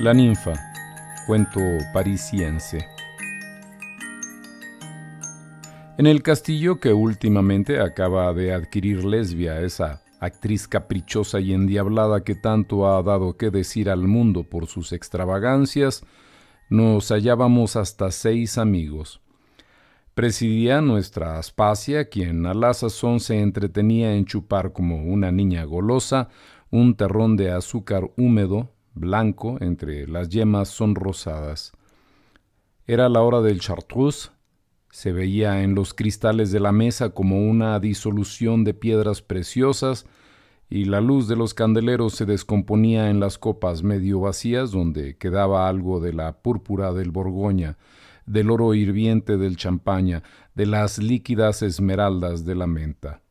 La ninfa, cuento parisiense. En el castillo que últimamente acaba de adquirir Lesbia, esa actriz caprichosa y endiablada que tanto ha dado que decir al mundo por sus extravagancias, nos hallábamos hasta seis amigos. Presidía nuestra Aspasia, quien a la sazón se entretenía en chupar como una niña golosa un terrón de azúcar húmedo blanco, entre las yemas sonrosadas. Era la hora del chartreuse, se veía en los cristales de la mesa como una disolución de piedras preciosas y la luz de los candeleros se descomponía en las copas medio vacías donde quedaba algo de la púrpura del Borgoña, del oro hirviente del champaña, de las líquidas esmeraldas de la menta.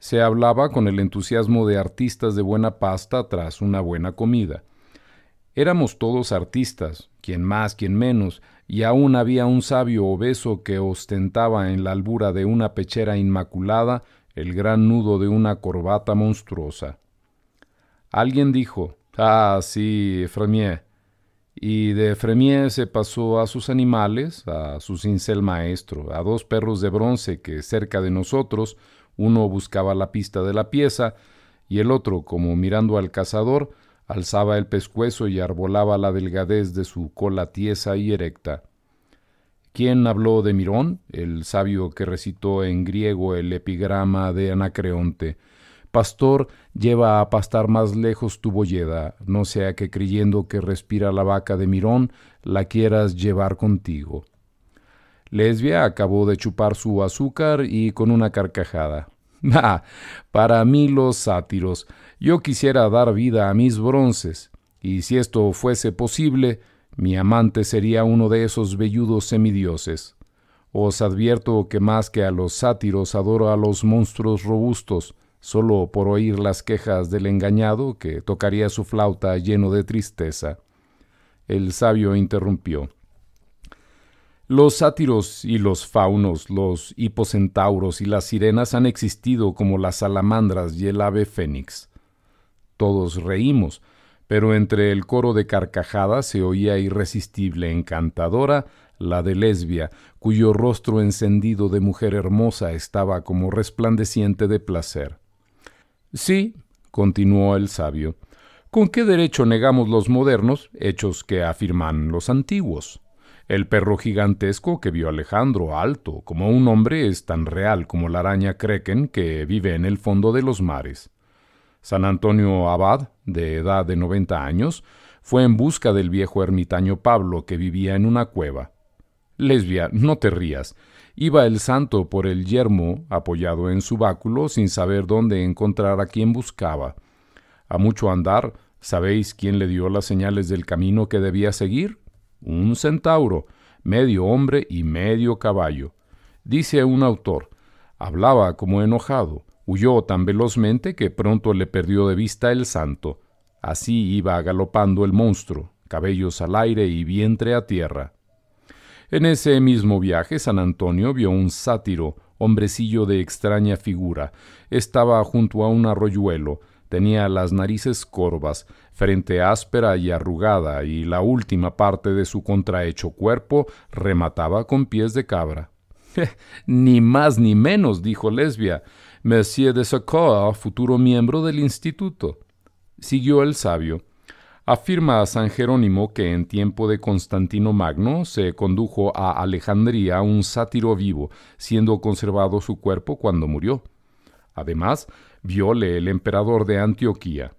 Se hablaba con el entusiasmo de artistas de buena pasta tras una buena comida. Éramos todos artistas, quien más, quien menos, y aún había un sabio obeso que ostentaba en la albura de una pechera inmaculada el gran nudo de una corbata monstruosa. Alguien dijo, Ah, sí, Fremier. Y de Fremier se pasó a sus animales, a su cincel maestro, a dos perros de bronce que cerca de nosotros uno buscaba la pista de la pieza y el otro, como mirando al cazador, alzaba el pescuezo y arbolaba la delgadez de su cola tiesa y erecta. ¿Quién habló de Mirón, el sabio que recitó en griego el epigrama de Anacreonte? Pastor, lleva a pastar más lejos tu bolleda, no sea que creyendo que respira la vaca de Mirón, la quieras llevar contigo. Lesbia acabó de chupar su azúcar y con una carcajada. —¡Ah! para mí los sátiros. Yo quisiera dar vida a mis bronces, y si esto fuese posible, mi amante sería uno de esos velludos semidioses. Os advierto que más que a los sátiros adoro a los monstruos robustos, solo por oír las quejas del engañado que tocaría su flauta lleno de tristeza. El sabio interrumpió. Los sátiros y los faunos, los hipocentauros y las sirenas han existido como las salamandras y el ave fénix. Todos reímos, pero entre el coro de carcajadas se oía irresistible, encantadora, la de lesbia, cuyo rostro encendido de mujer hermosa estaba como resplandeciente de placer. Sí, continuó el sabio, ¿con qué derecho negamos los modernos hechos que afirman los antiguos? El perro gigantesco que vio Alejandro, alto, como un hombre, es tan real como la araña crequen que vive en el fondo de los mares. San Antonio Abad, de edad de 90 años, fue en busca del viejo ermitaño Pablo que vivía en una cueva. Lesbia, no te rías. Iba el santo por el yermo, apoyado en su báculo, sin saber dónde encontrar a quien buscaba. A mucho andar, ¿sabéis quién le dio las señales del camino que debía seguir? un centauro, medio hombre y medio caballo. Dice un autor, hablaba como enojado, huyó tan velozmente que pronto le perdió de vista el santo. Así iba galopando el monstruo, cabellos al aire y vientre a tierra. En ese mismo viaje San Antonio vio un sátiro, hombrecillo de extraña figura. Estaba junto a un arroyuelo, Tenía las narices corvas, frente áspera y arrugada, y la última parte de su contrahecho cuerpo remataba con pies de cabra. ni más ni menos, dijo Lesbia. Monsieur de Socorro, futuro miembro del instituto. Siguió el sabio. Afirma San Jerónimo que en tiempo de Constantino Magno se condujo a Alejandría un sátiro vivo, siendo conservado su cuerpo cuando murió. Además, viole el emperador de Antioquía.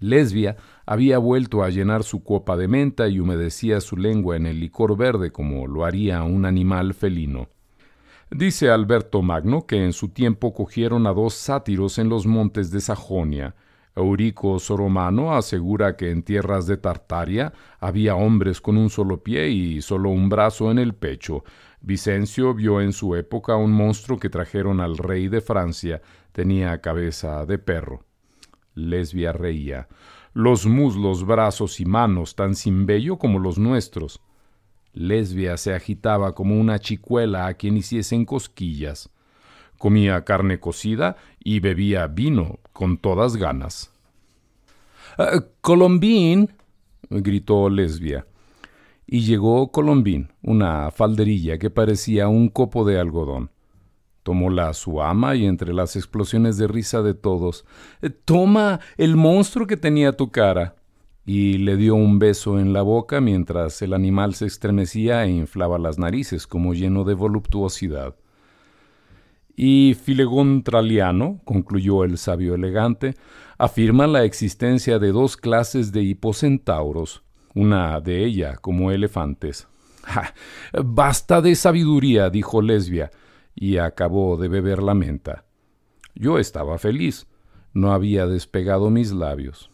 Lesbia había vuelto a llenar su copa de menta y humedecía su lengua en el licor verde como lo haría un animal felino. Dice Alberto Magno que en su tiempo cogieron a dos sátiros en los montes de Sajonia. Eurico Soromano asegura que en tierras de Tartaria había hombres con un solo pie y solo un brazo en el pecho, Vicencio vio en su época un monstruo que trajeron al rey de Francia, tenía cabeza de perro. Lesbia reía. Los muslos, brazos y manos tan sin vello como los nuestros. Lesbia se agitaba como una chicuela a quien hiciesen cosquillas. Comía carne cocida y bebía vino con todas ganas. Eh, Colombín, gritó Lesbia y llegó Colombín, una falderilla que parecía un copo de algodón. Tomóla a su ama y entre las explosiones de risa de todos, eh, ¡Toma el monstruo que tenía tu cara! y le dio un beso en la boca mientras el animal se estremecía e inflaba las narices como lleno de voluptuosidad. Y Filegón Traliano, concluyó el sabio elegante, afirma la existencia de dos clases de hipocentauros, una de ella como elefantes. Basta de sabiduría, dijo Lesbia, y acabó de beber la menta. Yo estaba feliz. No había despegado mis labios.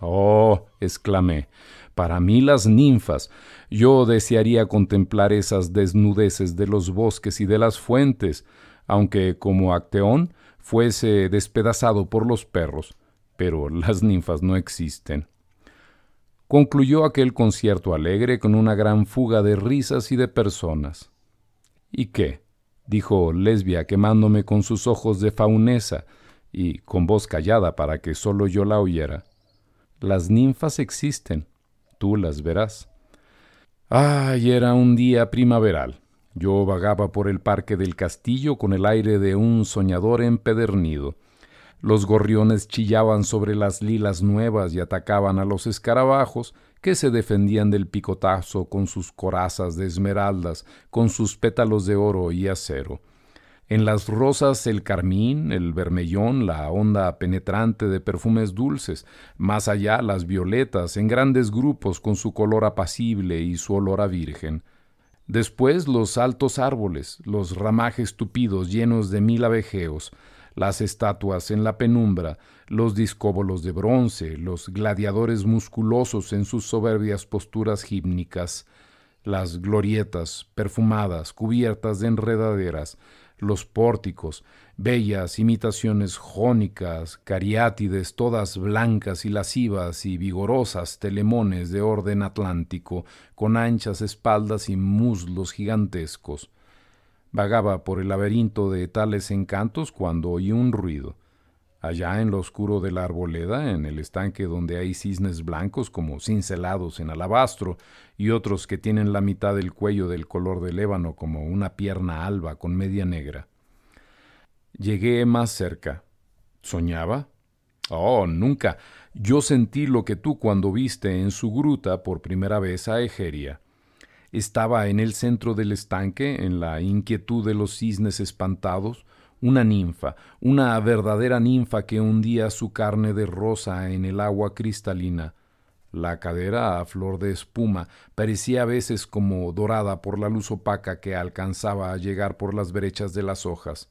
Oh, exclamé, para mí las ninfas. Yo desearía contemplar esas desnudeces de los bosques y de las fuentes, aunque como Acteón fuese despedazado por los perros. Pero las ninfas no existen. Concluyó aquel concierto alegre con una gran fuga de risas y de personas. ¿Y qué? dijo Lesbia, quemándome con sus ojos de faunesa y con voz callada para que solo yo la oyera. Las ninfas existen, tú las verás. Ay, era un día primaveral. Yo vagaba por el parque del castillo con el aire de un soñador empedernido. Los gorriones chillaban sobre las lilas nuevas y atacaban a los escarabajos que se defendían del picotazo con sus corazas de esmeraldas, con sus pétalos de oro y acero. En las rosas el carmín, el vermellón, la onda penetrante de perfumes dulces, más allá las violetas, en grandes grupos con su color apacible y su olor a virgen. Después los altos árboles, los ramajes tupidos llenos de mil abejeos, las estatuas en la penumbra, los discóbolos de bronce, los gladiadores musculosos en sus soberbias posturas gímnicas, las glorietas perfumadas, cubiertas de enredaderas, los pórticos, bellas imitaciones jónicas, cariátides todas blancas y lascivas y vigorosas telemones de orden atlántico, con anchas espaldas y muslos gigantescos, Vagaba por el laberinto de tales encantos cuando oí un ruido. Allá en lo oscuro de la arboleda, en el estanque donde hay cisnes blancos como cincelados en alabastro y otros que tienen la mitad del cuello del color del ébano como una pierna alba con media negra. Llegué más cerca. ¿Soñaba? Oh, nunca. Yo sentí lo que tú cuando viste en su gruta por primera vez a Egeria. Estaba en el centro del estanque, en la inquietud de los cisnes espantados, una ninfa, una verdadera ninfa que hundía su carne de rosa en el agua cristalina. La cadera a flor de espuma parecía a veces como dorada por la luz opaca que alcanzaba a llegar por las brechas de las hojas.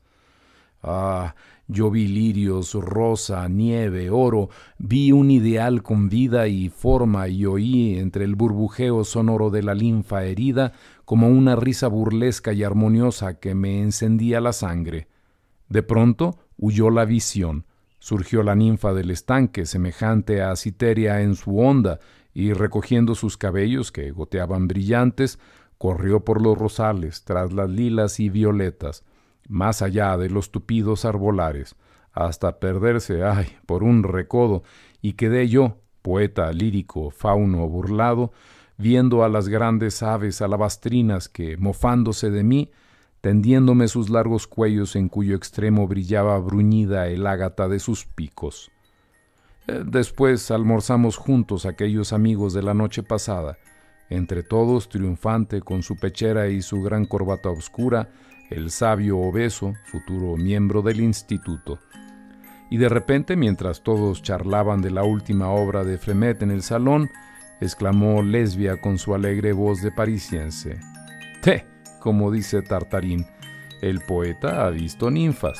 Ah, yo vi lirios, rosa, nieve, oro, vi un ideal con vida y forma y oí entre el burbujeo sonoro de la linfa herida como una risa burlesca y armoniosa que me encendía la sangre. De pronto huyó la visión. Surgió la ninfa del estanque, semejante a Citeria en su onda, y recogiendo sus cabellos que goteaban brillantes, corrió por los rosales, tras las lilas y violetas más allá de los tupidos arbolares, hasta perderse, ay, por un recodo, y quedé yo, poeta lírico, fauno burlado, viendo a las grandes aves alabastrinas que, mofándose de mí, tendiéndome sus largos cuellos en cuyo extremo brillaba bruñida el ágata de sus picos. Eh, después almorzamos juntos aquellos amigos de la noche pasada, entre todos, triunfante con su pechera y su gran corbata oscura, el sabio obeso, futuro miembro del instituto. Y de repente, mientras todos charlaban de la última obra de Fremet en el salón, exclamó Lesbia con su alegre voz de parisiense. ¡Te! como dice Tartarín, el poeta ha visto ninfas.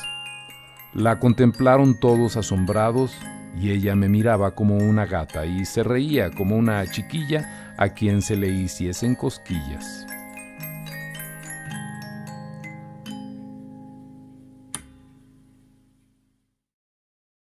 La contemplaron todos asombrados y ella me miraba como una gata y se reía como una chiquilla a quien se le hiciesen cosquillas.